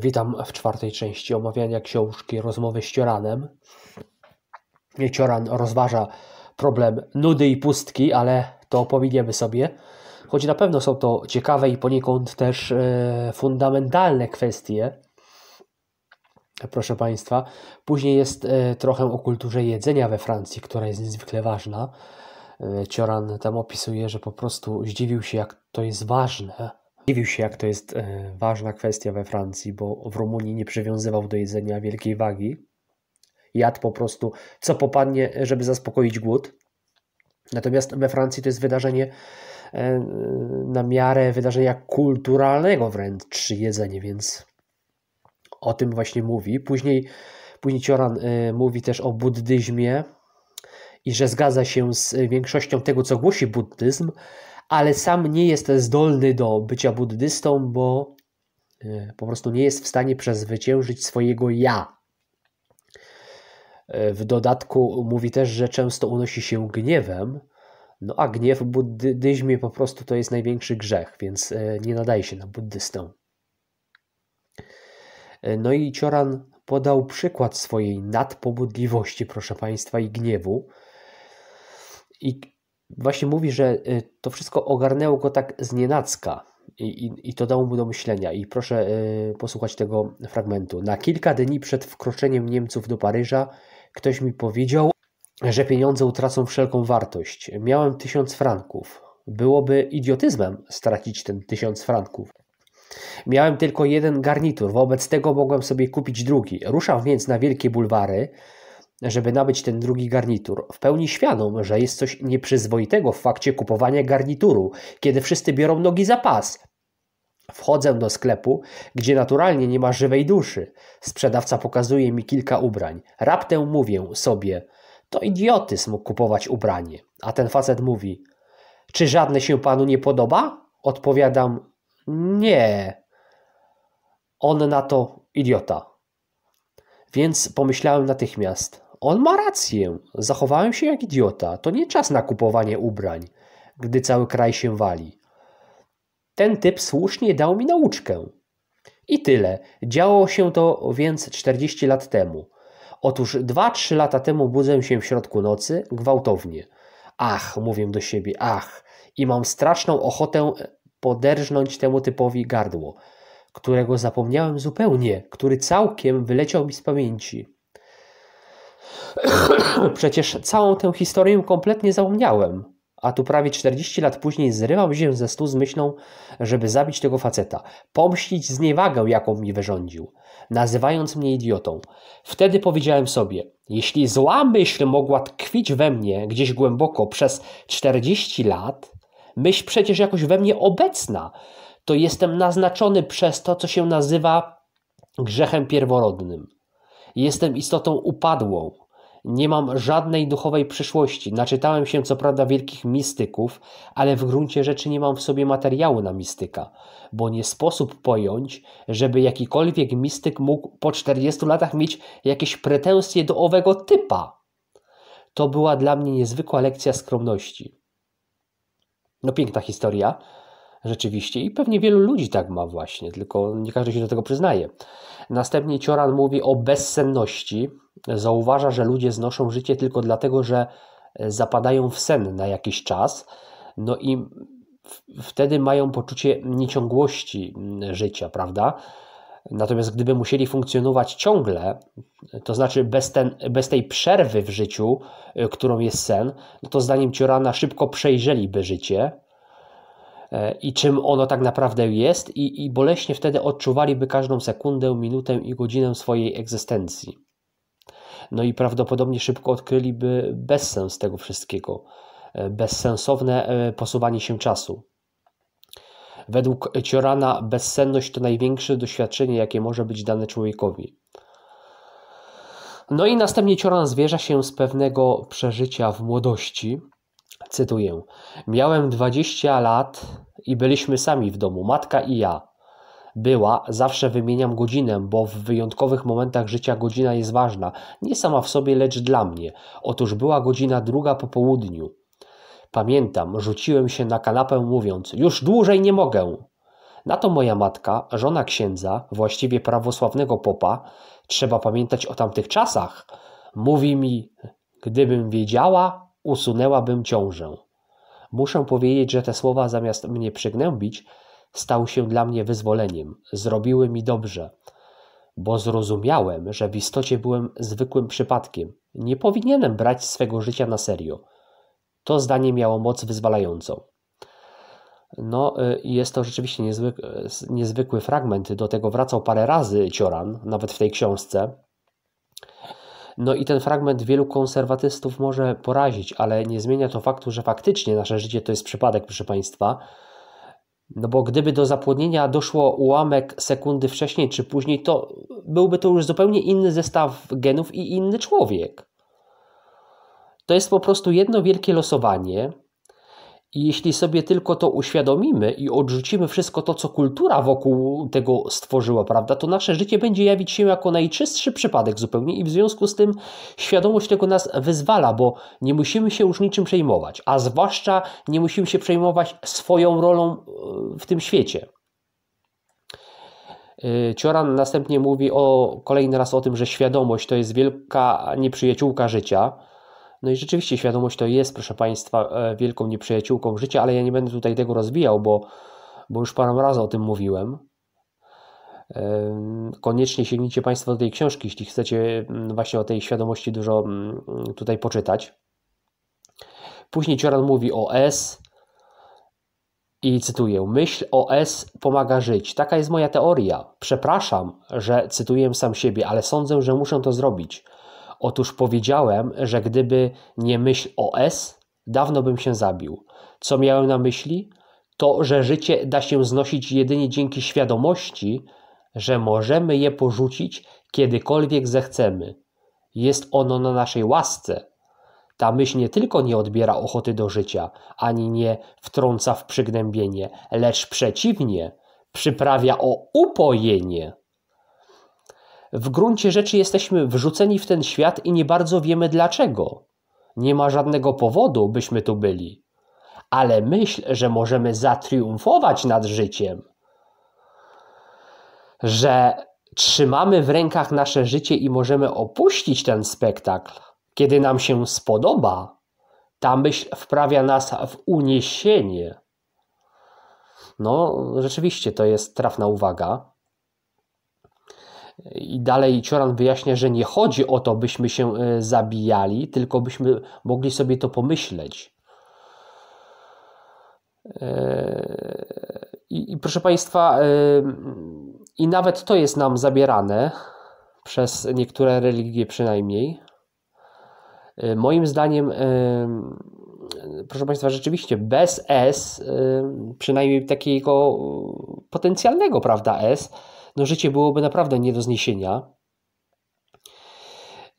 Witam w czwartej części omawiania książki Rozmowy z Cioranem. Cioran rozważa problem nudy i pustki, ale to pominiemy sobie, choć na pewno są to ciekawe i poniekąd też e, fundamentalne kwestie. Proszę Państwa, później jest e, trochę o kulturze jedzenia we Francji, która jest niezwykle ważna. E, Cioran tam opisuje, że po prostu zdziwił się, jak to jest ważne Dziwił się, jak to jest e, ważna kwestia we Francji, bo w Rumunii nie przywiązywał do jedzenia wielkiej wagi. Jadł po prostu co popadnie, żeby zaspokoić głód. Natomiast we Francji to jest wydarzenie e, na miarę wydarzenia kulturalnego wręcz jedzenie, więc o tym właśnie mówi. Później, później Cioran e, mówi też o buddyzmie i że zgadza się z większością tego, co głosi buddyzm, ale sam nie jest zdolny do bycia buddystą, bo e, po prostu nie jest w stanie przezwyciężyć swojego ja. E, w dodatku mówi też, że często unosi się gniewem, no a gniew w buddyzmie po prostu to jest największy grzech, więc e, nie nadaje się na buddystę. No i Cioran podał przykład swojej nadpobudliwości, proszę Państwa, i gniewu. I właśnie mówi, że y, to wszystko ogarnęło go tak znienacka i, i, i to dało mu do myślenia. I proszę y, posłuchać tego fragmentu. Na kilka dni przed wkroczeniem Niemców do Paryża ktoś mi powiedział, że pieniądze utracą wszelką wartość. Miałem tysiąc franków. Byłoby idiotyzmem stracić ten tysiąc franków. Miałem tylko jeden garnitur, wobec tego mogłem sobie kupić drugi. Ruszam więc na wielkie bulwary, żeby nabyć ten drugi garnitur, w pełni świadom, że jest coś nieprzyzwoitego w fakcie kupowania garnituru, kiedy wszyscy biorą nogi za pas. Wchodzę do sklepu, gdzie naturalnie nie ma żywej duszy. Sprzedawca pokazuje mi kilka ubrań. Raptem mówię sobie, to idiotyzm kupować ubranie. A ten facet mówi, czy żadne się panu nie podoba? Odpowiadam, nie. On na to idiota. Więc pomyślałem natychmiast, on ma rację. Zachowałem się jak idiota. To nie czas na kupowanie ubrań, gdy cały kraj się wali. Ten typ słusznie dał mi nauczkę. I tyle. Działo się to więc 40 lat temu. Otóż 2-3 lata temu budzę się w środku nocy gwałtownie. Ach, mówię do siebie, ach, i mam straszną ochotę poderżnąć temu typowi gardło, którego zapomniałem zupełnie, który całkiem wyleciał mi z pamięci. Przecież całą tę historię kompletnie zapomniałem. A tu prawie 40 lat później zrywam się ze stu z myślą, żeby zabić tego faceta, pomścić zniewagę, jaką mi wyrządził, nazywając mnie idiotą. Wtedy powiedziałem sobie, jeśli zła myśl mogła tkwić we mnie gdzieś głęboko przez 40 lat, myśl przecież jakoś we mnie obecna, to jestem naznaczony przez to, co się nazywa grzechem pierworodnym. Jestem istotą upadłą. Nie mam żadnej duchowej przyszłości. Naczytałem się co prawda wielkich mistyków, ale w gruncie rzeczy nie mam w sobie materiału na mistyka, bo nie sposób pojąć, żeby jakikolwiek mistyk mógł po 40 latach mieć jakieś pretensje do owego typa. To była dla mnie niezwykła lekcja skromności. No piękna historia rzeczywiście i pewnie wielu ludzi tak ma właśnie, tylko nie każdy się do tego przyznaje. Następnie Cioran mówi o bezsenności. Zauważa, że ludzie znoszą życie tylko dlatego, że e, zapadają w sen na jakiś czas. No i wtedy mają poczucie nieciągłości mm, życia, prawda? Natomiast gdyby musieli funkcjonować ciągle, to znaczy bez, ten, bez tej przerwy w życiu, e, którą jest sen, no to zdaniem Ciorana szybko przejrzeliby życie, E, i czym ono tak naprawdę jest, i, i boleśnie wtedy odczuwaliby każdą sekundę, minutę i godzinę swojej egzystencji. No i prawdopodobnie szybko odkryliby bezsens tego wszystkiego, e, bezsensowne e, posuwanie się czasu. Według Ciorana bezsenność to największe doświadczenie, jakie może być dane człowiekowi. No i następnie Cioran zwierza się z pewnego przeżycia w młodości, cytuję: Miałem dwadzieścia lat i byliśmy sami w domu, matka i ja. Była, zawsze wymieniam godzinę, bo w wyjątkowych momentach życia godzina jest ważna, nie sama w sobie, lecz dla mnie. Otóż była godzina druga po południu. Pamiętam, rzuciłem się na kanapę mówiąc: Już dłużej nie mogę. Na to moja matka, żona księdza, właściwie prawosławnego popa, trzeba pamiętać o tamtych czasach, mówi mi: Gdybym wiedziała, usunęłabym ciążę. Muszę powiedzieć, że te słowa zamiast mnie przygnębić, stał się dla mnie wyzwoleniem, zrobiły mi dobrze, bo zrozumiałem, że w istocie byłem zwykłym przypadkiem. Nie powinienem brać swego życia na serio. To zdanie miało moc wyzwalającą. No, y, jest to rzeczywiście y, niezwykły fragment. Do tego wracał parę razy Cioran, nawet w tej książce. No i ten fragment wielu konserwatystów może porazić, ale nie zmienia to faktu, że faktycznie nasze życie to jest przypadek, proszę Państwa. No bo gdyby do zapłodnienia doszło ułamek sekundy wcześniej czy później, to byłby to już zupełnie inny zestaw genów i inny człowiek. To jest po prostu jedno wielkie losowanie, i jeśli sobie tylko to uświadomimy i odrzucimy wszystko to, co kultura wokół tego stworzyła, prawda, to nasze życie będzie jawić się jako najczystszy przypadek zupełnie i w związku z tym świadomość tego nas wyzwala, bo nie musimy się już niczym przejmować, a zwłaszcza nie musimy się przejmować swoją rolą e, w tym świecie. E, Cioran następnie mówi o, kolejny raz o tym, że świadomość to jest wielka nieprzyjaciółka życia no i rzeczywiście świadomość to jest, proszę Państwa, e, wielką nieprzyjaciółką życia, ale ja nie będę tutaj tego rozwijał, bo, bo już parę razy o tym mówiłem. Koniecznie sięgnijcie Państwo do tej książki, jeśli chcecie mm, właśnie o tej świadomości dużo mm, tutaj poczytać. Później Cioran mówi o S i cytuję: Myśl o S pomaga żyć. Taka jest moja teoria. Przepraszam, że cytuję sam siebie, ale sądzę, że muszę to zrobić. Otóż powiedziałem, że gdyby nie myśl o S, dawno bym się zabił. Co miałem na myśli? To, że życie da się znosić jedynie dzięki świadomości, że możemy je porzucić kiedykolwiek zechcemy. Jest ono na naszej łasce. Ta myśl nie tylko nie odbiera ochoty do życia, ani nie wtrąca w przygnębienie, lecz przeciwnie, przyprawia o upojenie w gruncie rzeczy jesteśmy wrzuceni w ten świat i nie bardzo wiemy dlaczego. Nie ma żadnego powodu, byśmy tu byli. Ale myśl, że możemy zatriumfować nad życiem, że trzymamy w rękach nasze życie i możemy opuścić ten spektakl, kiedy nam się spodoba, ta myśl wprawia nas w uniesienie. No, rzeczywiście to jest trafna uwaga. I dalej Cioran wyjaśnia, że nie chodzi o to, byśmy się e, zabijali, tylko byśmy mogli sobie to pomyśleć. E, I, i proszę Państwa, e, i nawet to jest nam zabierane przez niektóre religie przynajmniej. Moim zdaniem, proszę Państwa, rzeczywiście bez S, przynajmniej takiego potencjalnego, prawda, S, no życie byłoby naprawdę nie do zniesienia.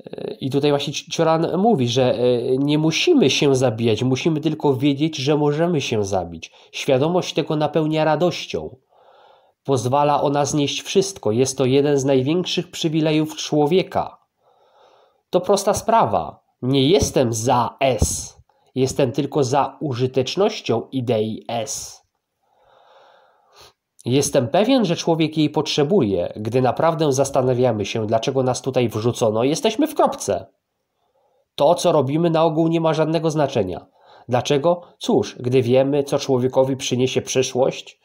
E, I tutaj właśnie Cioran mówi, że e, nie musimy się zabijać, musimy tylko wiedzieć, że możemy się zabić. Świadomość tego napełnia radością. Pozwala ona znieść wszystko. Jest to jeden z największych przywilejów człowieka. To prosta sprawa. Nie jestem za S. Jestem tylko za użytecznością idei S. Jestem pewien, że człowiek jej potrzebuje, gdy naprawdę zastanawiamy się, dlaczego nas tutaj wrzucono, jesteśmy w kropce. To, co robimy, na ogół nie ma żadnego znaczenia. Dlaczego? Cóż, gdy wiemy, co człowiekowi przyniesie przyszłość,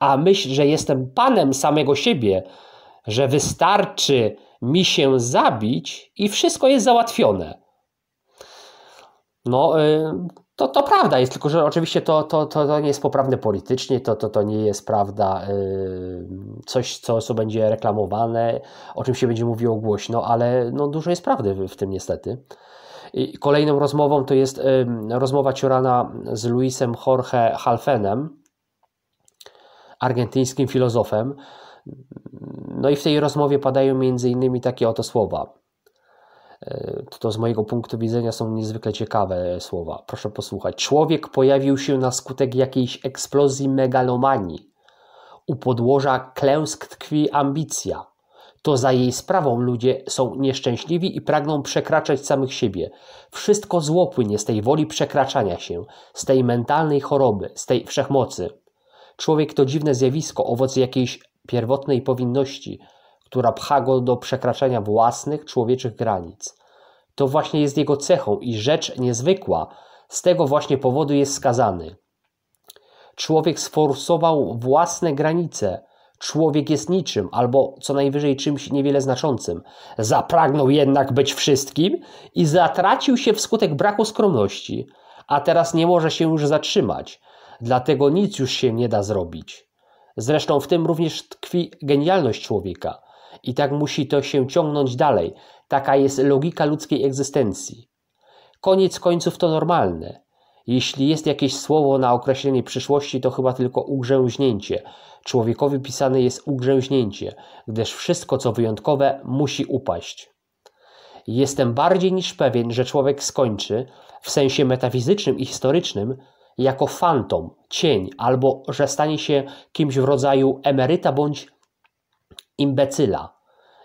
a myśl, że jestem panem samego siebie, że wystarczy mi się zabić i wszystko jest załatwione. No, y, to, to prawda jest, tylko że oczywiście to, to, to, to nie jest poprawne politycznie, to, to, to nie jest prawda yy, coś, co, co będzie reklamowane, o czym się będzie mówiło głośno, ale no, dużo jest prawdy w, w tym niestety. I kolejną rozmową to jest yy, rozmowa Ciorana z Luisem Jorge Halfenem, argentyńskim filozofem. No i w tej rozmowie padają między innymi takie oto słowa – to, to z mojego punktu widzenia są niezwykle ciekawe słowa. Proszę posłuchać. Człowiek pojawił się na skutek jakiejś eksplozji megalomanii. U podłoża klęsk tkwi ambicja. To za jej sprawą ludzie są nieszczęśliwi i pragną przekraczać samych siebie. Wszystko zło płynie z tej woli przekraczania się, z tej mentalnej choroby, z tej wszechmocy. Człowiek to dziwne zjawisko, owoc jakiejś pierwotnej powinności – która pcha go do przekraczania własnych człowieczych granic. To właśnie jest jego cechą i rzecz niezwykła, z tego właśnie powodu jest skazany. Człowiek sforsował własne granice. Człowiek jest niczym, albo co najwyżej czymś niewiele znaczącym. Zapragnął jednak być wszystkim i zatracił się wskutek braku skromności, a teraz nie może się już zatrzymać, dlatego nic już się nie da zrobić. Zresztą w tym również tkwi genialność człowieka. I tak musi to się ciągnąć dalej. Taka jest logika ludzkiej egzystencji. Koniec końców to normalne. Jeśli jest jakieś słowo na określenie przyszłości, to chyba tylko ugrzęźnięcie. Człowiekowi pisane jest ugrzęźnięcie, gdyż wszystko co wyjątkowe musi upaść. Jestem bardziej niż pewien, że człowiek skończy, w sensie metafizycznym i historycznym, jako fantom, cień, albo że stanie się kimś w rodzaju emeryta bądź imbecyla.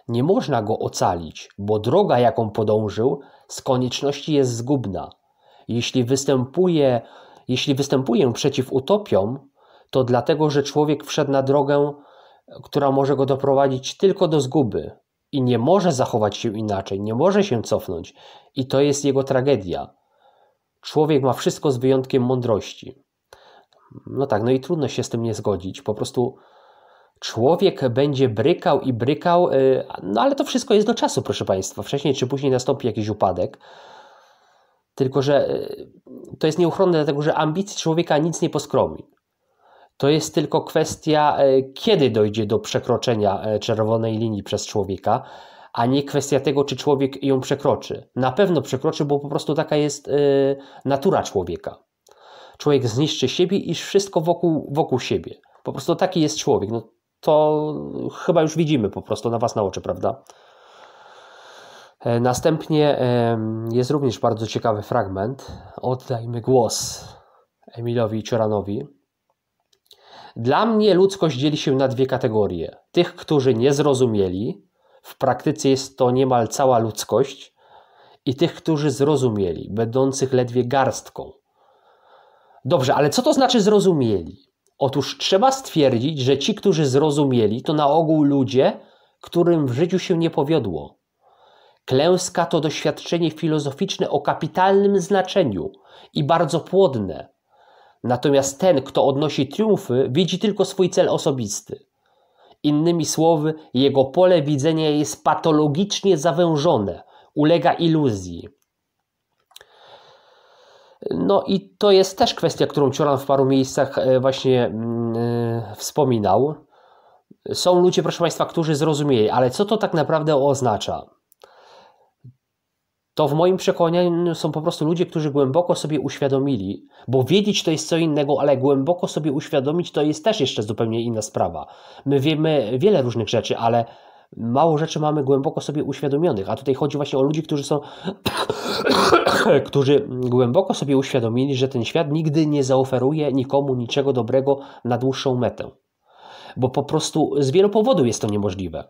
Nie można go ocalić, bo droga, jaką podążył, z konieczności jest zgubna. Jeśli występuje, jeśli występuję przeciw utopiom, to dlatego, że człowiek wszedł na drogę, która może go doprowadzić tylko do zguby i nie może zachować się inaczej, nie może się cofnąć, i to jest jego tragedia. Człowiek ma wszystko z wyjątkiem mądrości. No tak, no i trudno się z tym nie zgodzić. Po prostu człowiek będzie brykał i brykał, y, no ale to wszystko jest do czasu, proszę Państwa. Wcześniej czy później nastąpi jakiś upadek. Tylko, że y, to jest nieuchronne, dlatego że ambicji człowieka nic nie poskromi. To jest tylko kwestia, y, kiedy dojdzie do przekroczenia czerwonej linii przez człowieka, a nie kwestia tego, czy człowiek ją przekroczy. Na pewno przekroczy, bo po prostu taka jest natura człowieka. Człowiek zniszczy siebie i wszystko wokół, wokół siebie. Po prostu taki jest człowiek. No, to chyba już widzimy po prostu na Was na oczy, prawda? E, następnie jest również bardzo ciekawy fragment. Oddajmy głos Emilowi Cioranowi. Dla mnie ludzkość dzieli się na dwie kategorie. Tych, którzy nie zrozumieli, w praktyce jest to niemal cała ludzkość, i tych, którzy zrozumieli, będących ledwie garstką. Dobrze, ale co to znaczy zrozumieli? Otóż trzeba stwierdzić, że ci, którzy zrozumieli, to na ogół ludzie, którym w życiu się nie powiodło. Klęska to doświadczenie filozoficzne o kapitalnym znaczeniu i bardzo płodne. Natomiast ten, kto odnosi triumfy, widzi tylko swój cel osobisty. Innymi słowy, jego pole widzenia jest patologicznie zawężone, ulega iluzji. No i to jest też kwestia, którą Cioran w paru miejscach e, właśnie mm, e, wspominał. Są ludzie, proszę Państwa, którzy zrozumieli, ale co to tak naprawdę oznacza? To w moim przekonaniu są po prostu ludzie, którzy głęboko sobie uświadomili, bo wiedzieć to jest co innego, ale głęboko sobie uświadomić to jest też jeszcze zupełnie inna sprawa. My wiemy wiele różnych rzeczy, ale mało rzeczy mamy głęboko sobie uświadomionych, a tutaj chodzi właśnie o ludzi, którzy są, którzy głęboko sobie uświadomili, że ten świat nigdy nie zaoferuje nikomu niczego dobrego na dłuższą metę. Bo po prostu z wielu powodów jest to niemożliwe.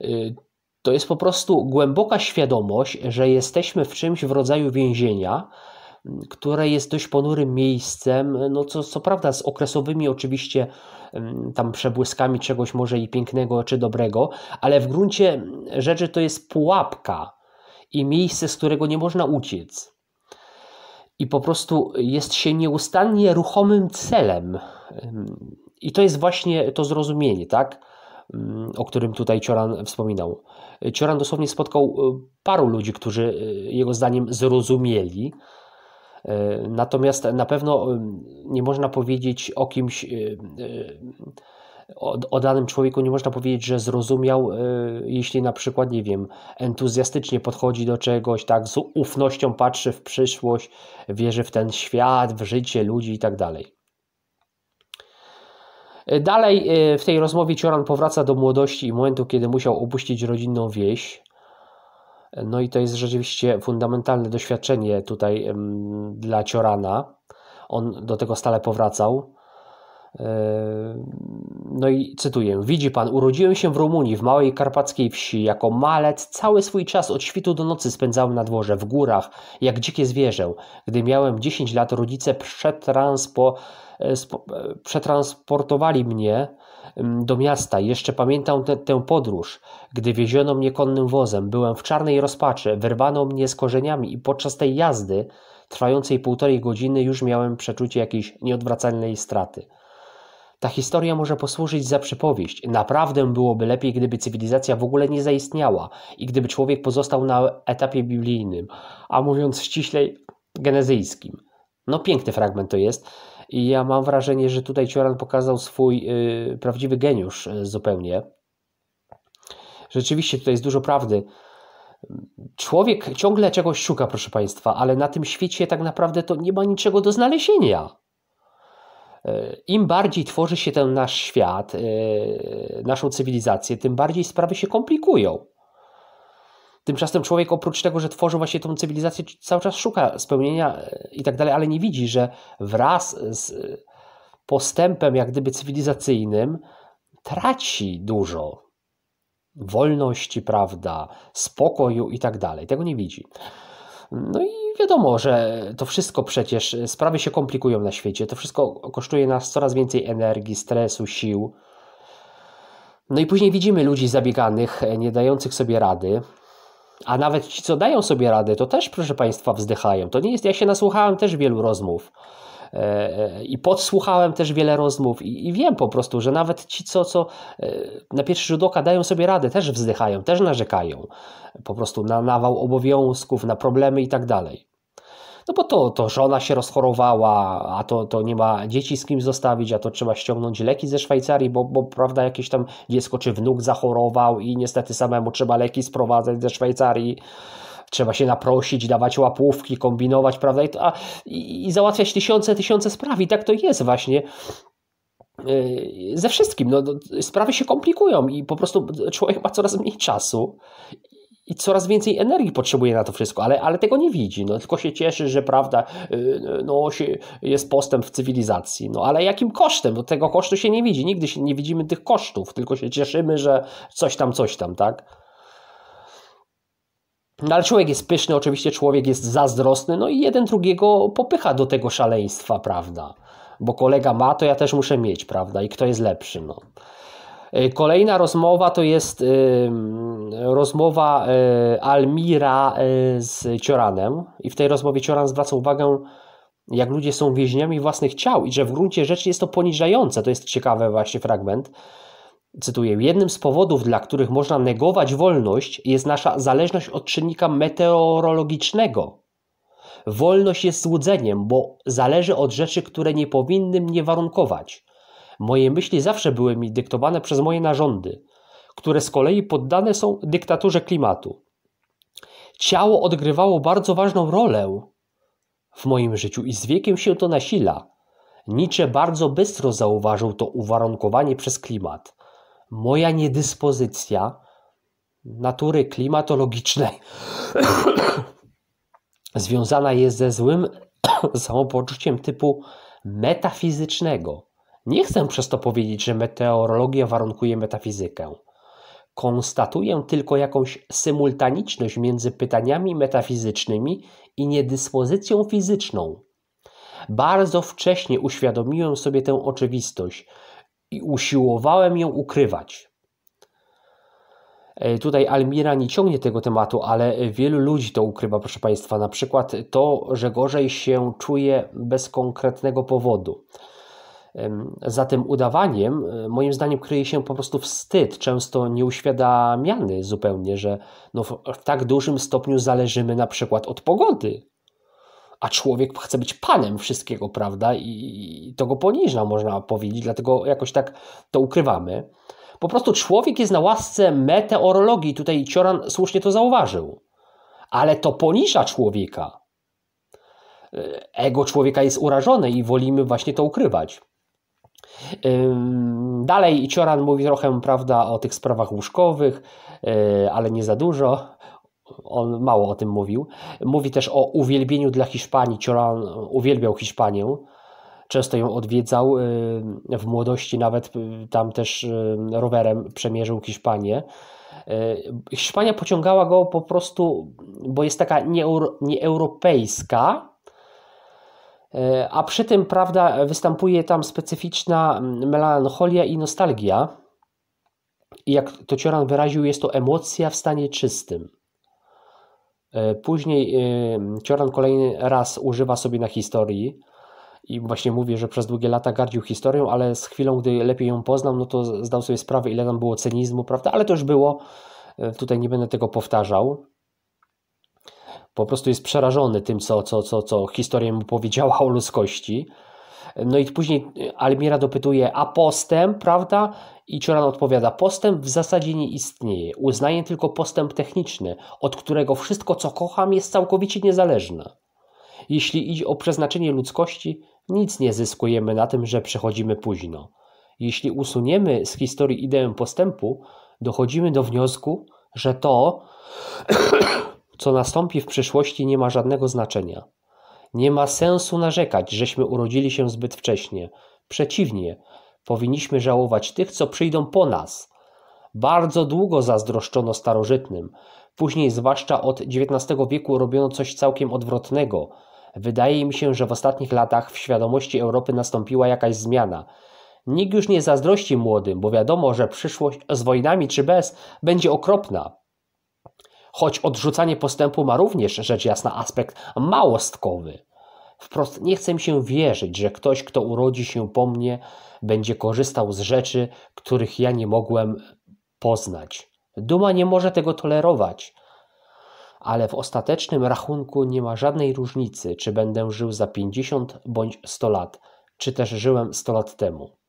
Y, to jest po prostu głęboka świadomość, że jesteśmy w czymś w rodzaju więzienia, które jest dość ponurym miejscem, no co, co prawda z okresowymi oczywiście tam przebłyskami czegoś może i pięknego czy dobrego, ale w gruncie rzeczy to jest pułapka i miejsce, z którego nie można uciec. I po prostu jest się nieustannie ruchomym celem. I to jest właśnie to zrozumienie, tak? O którym tutaj Cioran wspominał. Cioran dosłownie spotkał e, paru ludzi, którzy e, jego zdaniem zrozumieli, E, natomiast na pewno nie można powiedzieć o kimś, e, e, o, o, danym człowieku nie można powiedzieć, że zrozumiał, jeśli na przykład, nie wiem, entuzjastycznie podchodzi do czegoś, tak, z ufnością patrzy w przyszłość, wierzy w ten świat, w życie ludzi i tak dalej. Dalej w tej rozmowie Cioran powraca do młodości i momentu, kiedy musiał opuścić rodzinną wieś. No i to jest rzeczywiście fundamentalne doświadczenie tutaj dla Ciorana. On do tego stale powracał. No i cytuję: Widzi pan, urodziłem się w Rumunii, w małej karpackiej wsi. Jako malec cały swój czas od świtu do nocy spędzałem na dworze, w górach, jak dzikie zwierzę. Gdy miałem 10 lat, rodzice przetranspo, e, e, przetransportowali mnie do miasta. Jeszcze pamiętam te, tę podróż, gdy wieziono mnie konnym wozem. Byłem w czarnej rozpaczy, wyrwano mnie z korzeniami i podczas tej jazdy, trwającej półtorej godziny, już miałem przeczucie jakiejś nieodwracalnej straty. Ta historia może posłużyć za przypowieść. Naprawdę byłoby lepiej, gdyby cywilizacja w ogóle nie zaistniała i gdyby człowiek pozostał na etapie biblijnym, a mówiąc ściślej, genezyjskim. No piękny fragment to jest. I ja mam wrażenie, że tutaj Cioran pokazał swój y, prawdziwy geniusz y, zupełnie. Rzeczywiście tutaj jest dużo prawdy. Człowiek ciągle czegoś szuka, proszę Państwa, ale na tym świecie tak naprawdę to nie ma niczego do znalezienia. Y, Im bardziej tworzy się ten nasz świat, naszą cywilizację, tym bardziej sprawy się komplikują. Tymczasem człowiek oprócz tego, że tworzy właśnie tą cywilizację, cały czas szuka spełnienia e, i tak dalej, ale nie widzi, że wraz z e, postępem jak gdyby cywilizacyjnym traci dużo wolności, prawda, spokoju i tak dalej. Tego nie widzi. No i wiadomo, że to wszystko przecież, e, sprawy się komplikują na świecie, to wszystko kosztuje nas coraz więcej energii, stresu, sił. No i później widzimy ludzi zabieganych, nie dających sobie rady, a nawet ci, co dają sobie radę, to też, proszę Państwa, wzdychają. To nie jest, ja się nasłuchałem też wielu rozmów e, e, i podsłuchałem też wiele rozmów i, i, wiem po prostu, że nawet ci, co, co e, na pierwszy rzut oka dają sobie radę, też wzdychają, też narzekają po prostu na nawał obowiązków, na problemy i tak dalej no bo to, to żona się rozchorowała, a to, to nie ma dzieci z kim zostawić, a to trzeba ściągnąć leki ze Szwajcarii, bo, bo prawda, jakieś tam dziecko czy wnuk zachorował i niestety samemu trzeba leki sprowadzać ze Szwajcarii trzeba się naprosić, dawać łapówki, kombinować, prawda? I, to, a, i, i załatwiać tysiące, tysiące spraw. I tak to jest właśnie y, ze wszystkim. No, no, sprawy się komplikują i po prostu człowiek ma coraz mniej czasu i coraz więcej energii potrzebuje na to wszystko, ale, ale tego nie widzi, no, tylko się cieszy, że prawda, y, no, się, jest postęp w cywilizacji, no ale jakim kosztem? Bo tego kosztu się nie widzi, nigdy się nie widzimy tych kosztów, tylko się cieszymy, że coś tam, coś tam, tak? No ale człowiek jest pyszny, oczywiście człowiek jest zazdrosny, no i jeden drugiego popycha do tego szaleństwa, prawda? Bo kolega ma, to ja też muszę mieć, prawda? I kto jest lepszy, no. E, kolejna rozmowa to jest e, rozmowa e, Almira z Cioranem i w tej rozmowie Cioran zwraca uwagę, jak ludzie są więźniami własnych ciał i że w gruncie rzeczy jest to poniżające. To jest ciekawy właśnie fragment. Cytuję: Jednym z powodów, dla których można negować wolność, jest nasza zależność od czynnika meteorologicznego. Wolność jest złudzeniem, bo zależy od rzeczy, które nie powinny mnie warunkować. Moje myśli zawsze były mi dyktowane przez moje narządy, które z kolei poddane są dyktaturze klimatu. Ciało odgrywało bardzo ważną rolę w moim życiu i z wiekiem się to nasila. Nietzsche bardzo bystro zauważył to uwarunkowanie przez klimat. Moja niedyspozycja natury klimatologicznej związana jest ze złym samopoczuciem typu metafizycznego. Nie chcę przez to powiedzieć, że meteorologia warunkuje metafizykę. Konstatuję tylko jakąś symultaniczność między pytaniami metafizycznymi i niedyspozycją fizyczną. Bardzo wcześnie uświadomiłem sobie tę oczywistość i usiłowałem ją ukrywać. E, tutaj Almira nie ciągnie tego tematu, ale wielu ludzi to ukrywa, proszę Państwa. Na przykład to, że gorzej się czuje bez konkretnego powodu. Za tym udawaniem, e, moim zdaniem, kryje się po prostu wstyd, często nieuświadamiany zupełnie, że no w, w tak dużym stopniu zależymy na przykład od pogody. A człowiek chce być panem wszystkiego, prawda? I, i to go poniża, można powiedzieć, dlatego jakoś tak to ukrywamy. Po prostu człowiek jest na łasce meteorologii, tutaj Cioran słusznie to zauważył. Ale to poniża człowieka. E, ego człowieka jest urażone i wolimy właśnie to ukrywać. Dalej Cioran mówi trochę, prawda, o tych sprawach łóżkowych, y, ale nie za dużo. On mało o tym mówił. Mówi też o uwielbieniu dla Hiszpanii. Cioran uwielbiał Hiszpanię. Często ją odwiedzał. Y, w młodości nawet y, tam też rowerem przemierzył Hiszpanię. Hiszpania pociągała go po prostu, bo jest taka nieeuropejska, E, a przy tym, prawda, występuje tam specyficzna mm, melancholia i nostalgia. I jak to Cioran wyraził, jest to emocja w stanie czystym. E, później e, Cioran kolejny raz używa sobie na historii i właśnie mówi, że przez długie lata gardził historią, ale z chwilą, gdy lepiej ją poznał, no to zdał sobie sprawę, ile tam było cynizmu, prawda? Ale to już było, tutaj nie będę tego powtarzał po prostu jest przerażony tym, co, co, co, co historia mu powiedziała o ludzkości. No i później e, Almira dopytuje, a postęp, prawda? I Cioran odpowiada, postęp w zasadzie nie istnieje. Uznaję tylko postęp techniczny, od którego wszystko, co kocham, jest całkowicie niezależne. Jeśli idzie o przeznaczenie ludzkości, nic nie zyskujemy na tym, że przechodzimy późno. Jeśli usuniemy z historii ideę postępu, dochodzimy do wniosku, że to, co nastąpi w przyszłości nie ma żadnego znaczenia. Nie ma sensu narzekać, żeśmy urodzili się zbyt wcześnie. Przeciwnie, powinniśmy żałować tych, co przyjdą po nas. Bardzo długo zazdroszczono starożytnym. Później, zwłaszcza od XIX wieku, robiono coś całkiem odwrotnego. Wydaje mi się, że w ostatnich latach w świadomości Europy nastąpiła jakaś zmiana. Nikt już nie zazdrości młodym, bo wiadomo, że przyszłość z wojnami czy bez będzie okropna choć odrzucanie postępu ma również rzecz jasna aspekt małostkowy. Wprost nie chcę mi się wierzyć, że ktoś, kto urodzi się po mnie, będzie korzystał z rzeczy, których ja nie mogłem poznać. Duma nie może tego tolerować. Ale w ostatecznym rachunku nie ma żadnej różnicy, czy będę żył za 50 bądź 100 lat, czy też żyłem 100 lat temu.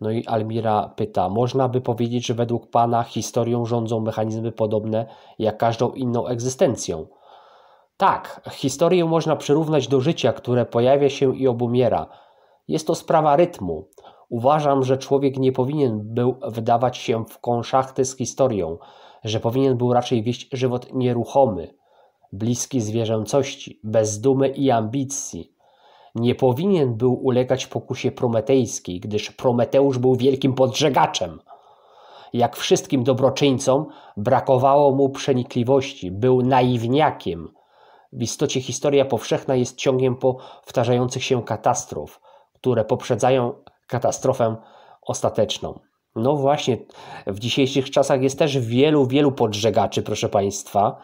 No i Almira pyta, można by powiedzieć, że według Pana historią rządzą mechanizmy podobne jak każdą inną egzystencją. Tak, historię można przyrównać do życia, które pojawia się i obumiera. Jest to sprawa rytmu. Uważam, że człowiek nie powinien był wydawać się w konszachty z historią, że powinien był raczej wieść żywot nieruchomy, bliski zwierzęcości, bez dumy i ambicji, nie powinien był ulegać pokusie prometejskiej, gdyż Prometeusz był wielkim podżegaczem. Jak wszystkim dobroczyńcom, brakowało mu przenikliwości, był naiwniakiem. W istocie historia powszechna jest ciągiem powtarzających się katastrof, które poprzedzają katastrofę ostateczną. No właśnie, w dzisiejszych czasach jest też wielu, wielu podżegaczy, proszę Państwa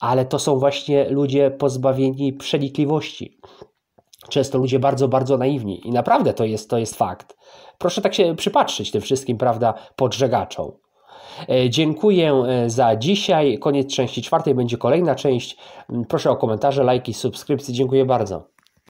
ale to są właśnie ludzie pozbawieni przenikliwości. Często ludzie bardzo, bardzo naiwni i naprawdę to jest, to jest fakt. Proszę tak się przypatrzyć tym wszystkim, prawda, podżegaczom. E, dziękuję e, za dzisiaj. Koniec części czwartej, będzie kolejna część. Mm, proszę o komentarze, lajki, subskrypcje. Dziękuję bardzo.